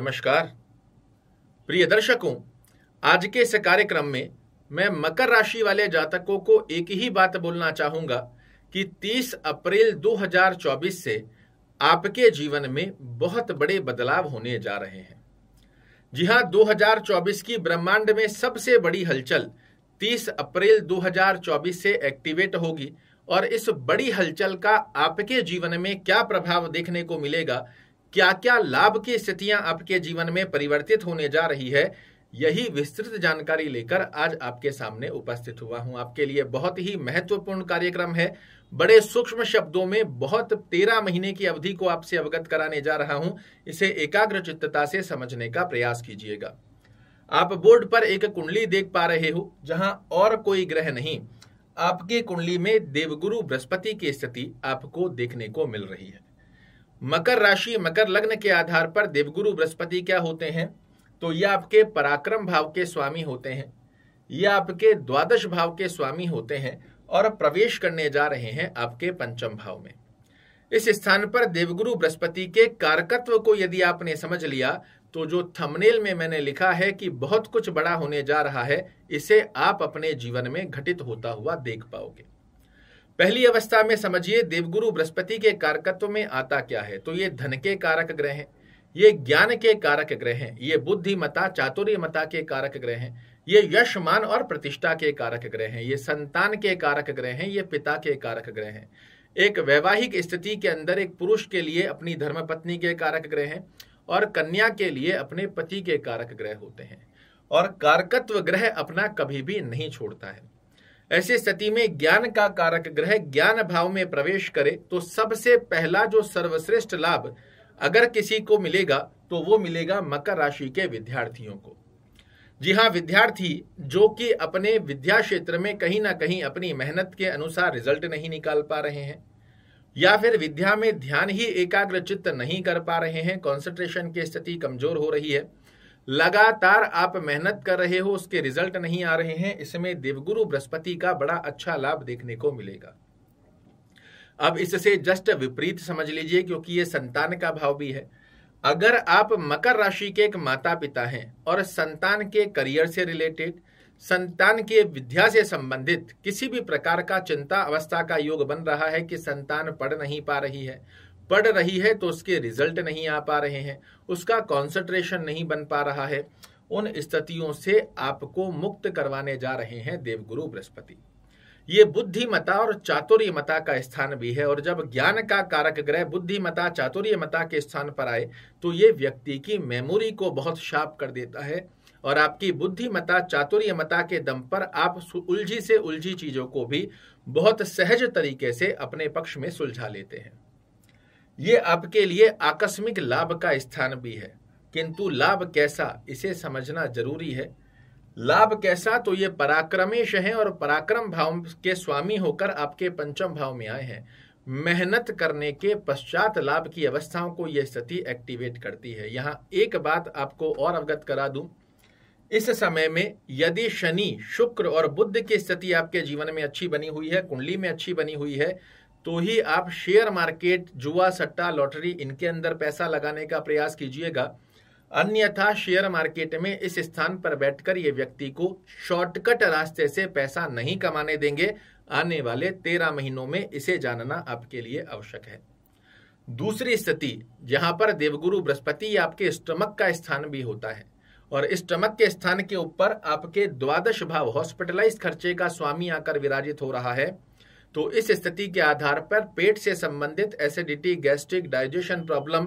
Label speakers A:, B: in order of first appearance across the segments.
A: नमस्कार प्रिय दर्शकों आज के इस कार्यक्रम में मैं मकर राशि वाले जातकों को एक ही बात बोलना चाहूंगा कि 30 अप्रैल 2024 से आपके जीवन में बहुत बड़े बदलाव होने जा रहे हैं जी हां 2024 की ब्रह्मांड में सबसे बड़ी हलचल 30 अप्रैल 2024 से एक्टिवेट होगी और इस बड़ी हलचल का आपके जीवन में क्या प्रभाव देखने को मिलेगा क्या क्या लाभ की स्थितियां आपके जीवन में परिवर्तित होने जा रही है यही विस्तृत जानकारी लेकर आज आपके सामने उपस्थित हुआ हूं आपके लिए बहुत ही महत्वपूर्ण कार्यक्रम है बड़े सूक्ष्म शब्दों में बहुत तेरह महीने की अवधि को आपसे अवगत कराने जा रहा हूं इसे एकाग्र चित्तता से समझने का प्रयास कीजिएगा आप बोर्ड पर एक कुंडली देख पा रहे हो जहां और कोई ग्रह नहीं आपकी कुंडली में देवगुरु बृहस्पति की स्थिति आपको देखने को मिल रही है मकर राशि मकर लग्न के आधार पर देवगुरु बृहस्पति क्या होते हैं तो ये आपके पराक्रम भाव के स्वामी होते हैं ये आपके द्वादश भाव के स्वामी होते हैं और प्रवेश करने जा रहे हैं आपके पंचम भाव में इस स्थान पर देवगुरु बृहस्पति के कारकत्व को यदि आपने समझ लिया तो जो थंबनेल में मैंने लिखा है कि बहुत कुछ बड़ा होने जा रहा है इसे आप अपने जीवन में घटित होता हुआ देख पाओगे पहली अवस्था में समझिए देवगुरु बृहस्पति के कारकत्व में आता क्या है तो ये धन के कारक ग्रह हैं ये ज्ञान के कारक ग्रह हैं ये बुद्धिमता चातुर्यमता के कारक ग्रह हैं ये यश मान और प्रतिष्ठा के कारक ग्रह हैं ये संतान के कारक ग्रह हैं ये पिता के कारक ग्रह हैं एक वैवाहिक स्थिति के अंदर एक पुरुष के लिए अपनी धर्म पत्नी के कारक ग्रह हैं और कन्या के लिए अपने पति के कारक ग्रह होते हैं और कारकत्व ग्रह अपना कभी भी नहीं छोड़ता है ऐसी स्थिति में ज्ञान का कारक ग्रह ज्ञान भाव में प्रवेश करे तो सबसे पहला जो सर्वश्रेष्ठ लाभ अगर किसी को मिलेगा तो वो मिलेगा मकर राशि के विद्यार्थियों को जी हाँ विद्यार्थी जो कि अपने विद्या क्षेत्र में कहीं ना कहीं अपनी मेहनत के अनुसार रिजल्ट नहीं निकाल पा रहे हैं या फिर विद्या में ध्यान ही एकाग्र नहीं कर पा रहे हैं कॉन्सेंट्रेशन की स्थिति कमजोर हो रही है लगातार आप मेहनत कर रहे हो उसके रिजल्ट नहीं आ रहे हैं इसमें देवगुरु बृहस्पति का बड़ा अच्छा लाभ देखने को मिलेगा अब इससे जस्ट विपरीत समझ लीजिए क्योंकि ये संतान का भाव भी है अगर आप मकर राशि के एक माता पिता हैं और संतान के करियर से रिलेटेड संतान के विद्या से संबंधित किसी भी प्रकार का चिंता अवस्था का योग बन रहा है कि संतान पढ़ नहीं पा रही है पढ़ रही है तो उसके रिजल्ट नहीं आ पा रहे हैं उसका कॉन्सेंट्रेशन नहीं बन पा रहा है उन स्थितियों से आपको मुक्त करवाने जा रहे हैं देवगुरु बृहस्पति ये बुद्धिमता और चातुर्यमता का स्थान भी है और जब ज्ञान का कारक ग्रह बुद्धिमता चातुर्यमता के स्थान पर आए तो ये व्यक्ति की मेमोरी को बहुत शार्प कर देता है और आपकी बुद्धिमता चातुर्यमता के दम पर आप उलझी से उलझी चीजों को भी बहुत सहज तरीके से अपने पक्ष में सुलझा लेते हैं ये आपके लिए आकस्मिक लाभ का स्थान भी है किंतु लाभ कैसा इसे समझना जरूरी है लाभ कैसा तो ये पराक्रमेश है और पराक्रम भाव के स्वामी होकर आपके पंचम भाव में आए हैं मेहनत करने के पश्चात लाभ की अवस्थाओं को यह स्थिति एक्टिवेट करती है यहां एक बात आपको और अवगत करा दूं इस समय में यदि शनि शुक्र और बुद्ध की स्थिति आपके जीवन में अच्छी बनी हुई है कुंडली में अच्छी बनी हुई है तो ही आप शेयर मार्केट जुआ सट्टा लॉटरी इनके अंदर पैसा लगाने का प्रयास कीजिएगा अन्यथा शेयर मार्केट में इस स्थान पर बैठकर ये व्यक्ति को शॉर्टकट रास्ते से पैसा नहीं कमाने देंगे आने वाले तेरह महीनों में इसे जानना आपके लिए आवश्यक है दूसरी स्थिति जहां पर देवगुरु बृहस्पति आपके स्टमक का स्थान भी होता है और स्टमक के स्थान के ऊपर आपके द्वादश भाव हॉस्पिटलाइज खर्चे का स्वामी आकर विराजित हो रहा है तो इस स्थिति के आधार पर पेट से संबंधित acidity gastric digestion problem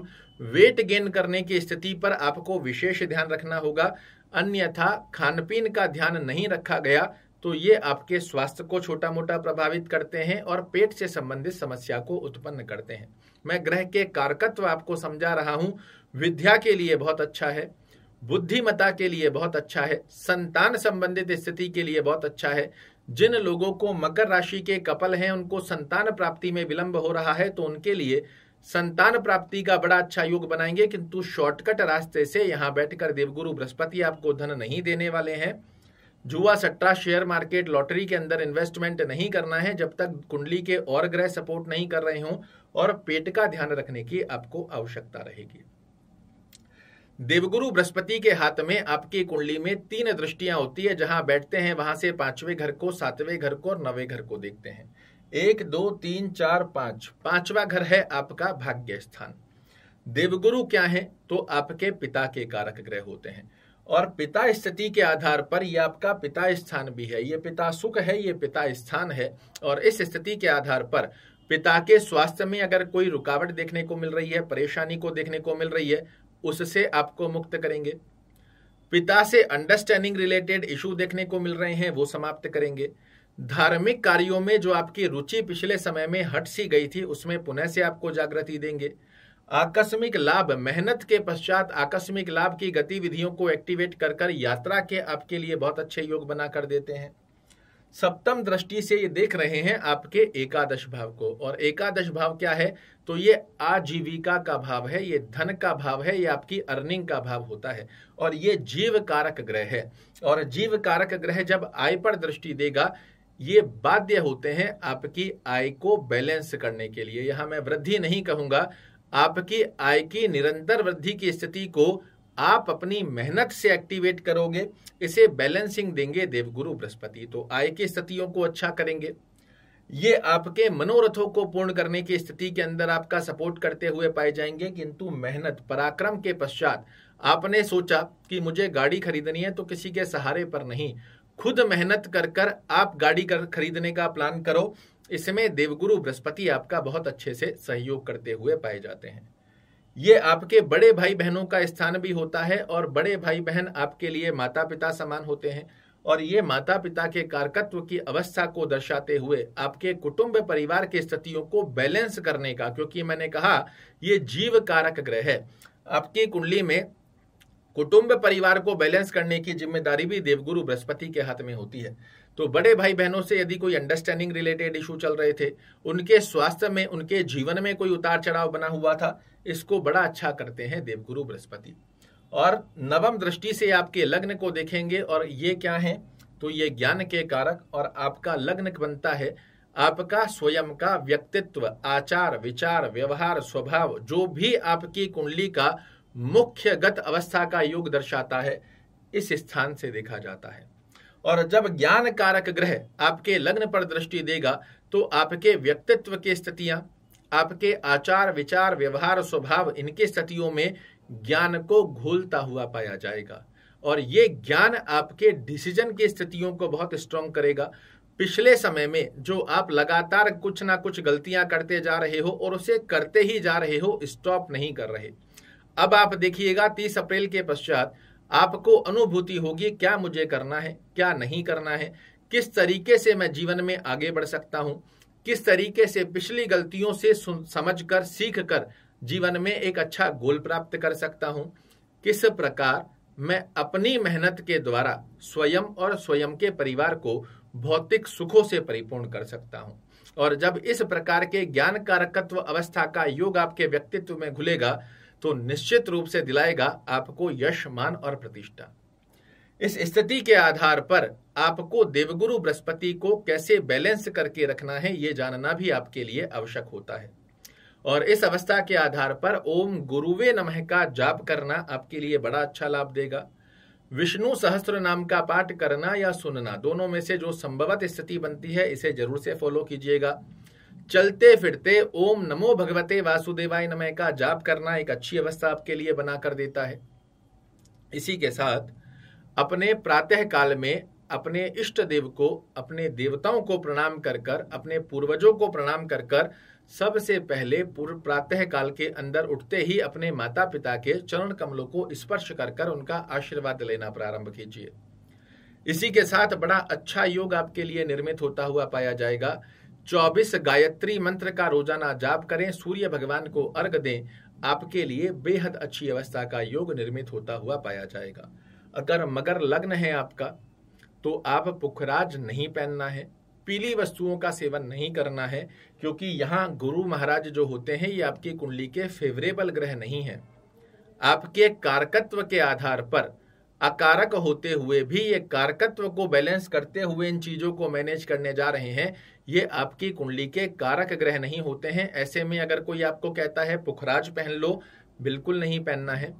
A: weight gain करने की स्थिति पर आपको विशेष ध्यान रखना होगा अन्यथा पीन का ध्यान नहीं रखा गया तो ये आपके स्वास्थ्य को छोटा मोटा प्रभावित करते हैं और पेट से संबंधित समस्या को उत्पन्न करते हैं मैं ग्रह के कारकत्व आपको समझा रहा हूं विद्या के लिए बहुत अच्छा है बुद्धिमता के लिए बहुत अच्छा है संतान संबंधित स्थिति के लिए बहुत अच्छा है जिन लोगों को मकर राशि के कपल हैं उनको संतान प्राप्ति में विलंब हो रहा है तो उनके लिए संतान प्राप्ति का बड़ा अच्छा योग बनाएंगे किंतु शॉर्टकट रास्ते से यहाँ बैठकर देवगुरु बृहस्पति आपको धन नहीं देने वाले हैं जुआ सट्टा शेयर मार्केट लॉटरी के अंदर इन्वेस्टमेंट नहीं करना है जब तक कुंडली के और ग्रह सपोर्ट नहीं कर रहे हों और पेट का ध्यान रखने की आपको आवश्यकता रहेगी देवगुरु बृहस्पति के हाथ में आपकी कुंडली में तीन दृष्टियां होती है जहां बैठते हैं वहां से पांचवें घर को सातवें घर को और नवे घर को देखते हैं एक दो तीन चार पांच पांचवा घर है आपका भाग्य स्थान देवगुरु क्या है तो आपके पिता के कारक ग्रह होते हैं और पिता स्थिति के आधार पर यह आपका पिता स्थान भी है ये पिता सुख है ये पिता स्थान है और इस स्थिति के आधार पर पिता के स्वास्थ्य में अगर कोई रुकावट देखने को मिल रही है परेशानी को देखने को मिल रही है उससे आपको मुक्त करेंगे पिता से अंडरस्टैंडिंग रिलेटेड इशू देखने को मिल रहे हैं वो समाप्त करेंगे धार्मिक कार्यों में जो आपकी रुचि पिछले समय में हट सी गई थी उसमें पुनः से आपको जागृति देंगे आकस्मिक लाभ मेहनत के पश्चात आकस्मिक लाभ की गतिविधियों को एक्टिवेट कर कर यात्रा के आपके लिए बहुत अच्छे योग बना कर देते हैं सप्तम दृष्टि से ये देख रहे हैं आपके एकादश भाव को और एकादश भाव क्या है तो ये आजीविका का भाव है ये धन का भाव है ये आपकी अर्निंग का भाव होता है और ये जीव कारक ग्रह है और जीव कारक ग्रह जब आय पर दृष्टि देगा ये बाध्य होते हैं आपकी आय को बैलेंस करने के लिए यहां मैं वृद्धि नहीं कहूंगा आपकी आय की निरंतर वृद्धि की स्थिति को आप अपनी मेहनत से एक्टिवेट करोगे इसे बैलेंसिंग देंगे देवगुरु बृहस्पति तो आय की स्थितियों को अच्छा करेंगे ये आपके मनोरथों को पूर्ण करने की स्थिति के अंदर आपका सपोर्ट करते हुए पाए जाएंगे किंतु मेहनत पराक्रम के पश्चात आपने सोचा कि मुझे गाड़ी खरीदनी है तो किसी के सहारे पर नहीं खुद मेहनत कर कर आप गाड़ी कर खरीदने का प्लान करो इसमें देवगुरु बृहस्पति आपका बहुत अच्छे से सहयोग करते हुए पाए जाते हैं ये आपके बड़े भाई बहनों का स्थान भी होता है और बड़े भाई बहन आपके लिए माता पिता समान होते हैं और ये माता पिता के कारकत्व की अवस्था को दर्शाते हुए आपके कुटुंब परिवार की स्थितियों को बैलेंस करने का क्योंकि मैंने कहा ये जीव कारक ग्रह है आपकी कुंडली में कुटुंब परिवार को बैलेंस करने की जिम्मेदारी भी देवगुरु बृहस्पति के हाथ में होती है तो बड़े भाई बहनों से यदि कोई अंडरस्टैंडिंग रिलेटेड इशू चल रहे थे उनके स्वास्थ्य में उनके जीवन में कोई उतार चढ़ाव बना हुआ था इसको बड़ा अच्छा करते हैं देवगुरु बृहस्पति और नवम दृष्टि से आपके लग्न को देखेंगे और ये क्या है तो ये ज्ञान के कारक और आपका लग्न बनता है आपका स्वयं का व्यक्तित्व आचार विचार व्यवहार स्वभाव जो भी आपकी कुंडली का मुख्य गत अवस्था का योग दर्शाता है इस स्थान से देखा जाता है और जब ज्ञान कारक ग्रह आपके लग्न पर दृष्टि देगा तो आपके व्यक्तित्व की स्थितियां आपके आचार विचार व्यवहार स्वभाव इनके स्थितियों में ज्ञान को घोलता हुआ पाया जाएगा और ये ज्ञान आपके डिसीजन की स्थितियों को बहुत स्ट्रॉन्ग करेगा पिछले समय में जो आप लगातार कुछ ना कुछ गलतियां करते जा रहे हो और उसे करते ही जा रहे हो स्टॉप नहीं कर रहे अब आप देखिएगा तीस अप्रैल के पश्चात आपको अनुभूति होगी क्या मुझे करना है क्या नहीं करना है किस तरीके से मैं जीवन में आगे बढ़ सकता हूँ किस तरीके से पिछली गलतियों से समझ कर सीख कर जीवन में एक अच्छा गोल प्राप्त कर सकता हूँ किस प्रकार मैं अपनी मेहनत के द्वारा स्वयं और स्वयं के परिवार को भौतिक सुखों से परिपूर्ण कर सकता हूँ और जब इस प्रकार के ज्ञान कारकत्व अवस्था का योग आपके व्यक्तित्व में घुलेगा तो निश्चित रूप से दिलाएगा आपको यश मान और प्रतिष्ठा इस स्थिति के आधार पर आपको देवगुरु बृहस्पति को कैसे बैलेंस करके रखना है ये जानना भी आपके लिए आवश्यक होता है और इस अवस्था के आधार पर ओम गुरुवे नमः का जाप करना आपके लिए बड़ा अच्छा लाभ देगा विष्णु सहस्त्र नाम का पाठ करना या सुनना दोनों में से जो संभवत स्थिति बनती है इसे जरूर से फॉलो कीजिएगा चलते फिरते ओम नमो भगवते वासुदेवाय नमः का जाप करना एक अच्छी अवस्था आपके लिए बना कर देता है इसी के साथ अपने प्रातः काल में अपने इष्ट देव को अपने देवताओं को प्रणाम कर कर अपने पूर्वजों को प्रणाम कर कर सबसे पहले पूर्व प्रातः काल के अंदर उठते ही अपने माता पिता के चरण कमलों को स्पर्श कर कर उनका आशीर्वाद लेना प्रारंभ कीजिए इसी के साथ बड़ा अच्छा योग आपके लिए निर्मित होता हुआ पाया जाएगा चौबीस गायत्री मंत्र का रोजाना जाप करें सूर्य भगवान को अर्घ दें आपके लिए बेहद अच्छी अवस्था का योग निर्मित होता हुआ पाया जाएगा अगर मगर लग्न है आपका तो आप पुखराज नहीं पहनना है पीली वस्तुओं का सेवन नहीं करना है क्योंकि यहाँ गुरु महाराज जो होते हैं ये आपकी कुंडली के फेवरेबल ग्रह नहीं है आपके कारकत्व के आधार पर अकारक होते हुए भी ये कारकत्व को बैलेंस करते हुए इन चीज़ों को मैनेज करने जा रहे हैं ये आपकी कुंडली के कारक ग्रह नहीं होते हैं ऐसे में अगर कोई आपको कहता है पुखराज पहन लो बिल्कुल नहीं पहनना है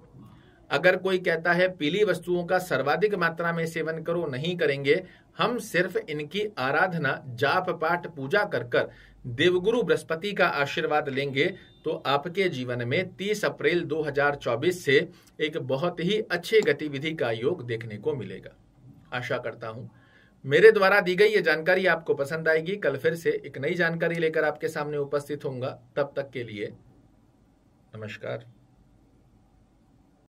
A: अगर कोई कहता है पीली वस्तुओं का सर्वाधिक मात्रा में सेवन करो नहीं करेंगे हम सिर्फ इनकी आराधना जाप पाठ पूजा कर कर देवगुरु बृहस्पति का आशीर्वाद लेंगे तो आपके जीवन में 30 अप्रैल 2024 से एक बहुत ही अच्छे गतिविधि का योग देखने को मिलेगा आशा करता हूं मेरे द्वारा दी गई ये जानकारी आपको पसंद आएगी कल फिर से एक नई जानकारी लेकर आपके सामने उपस्थित होंगे तब तक के लिए नमस्कार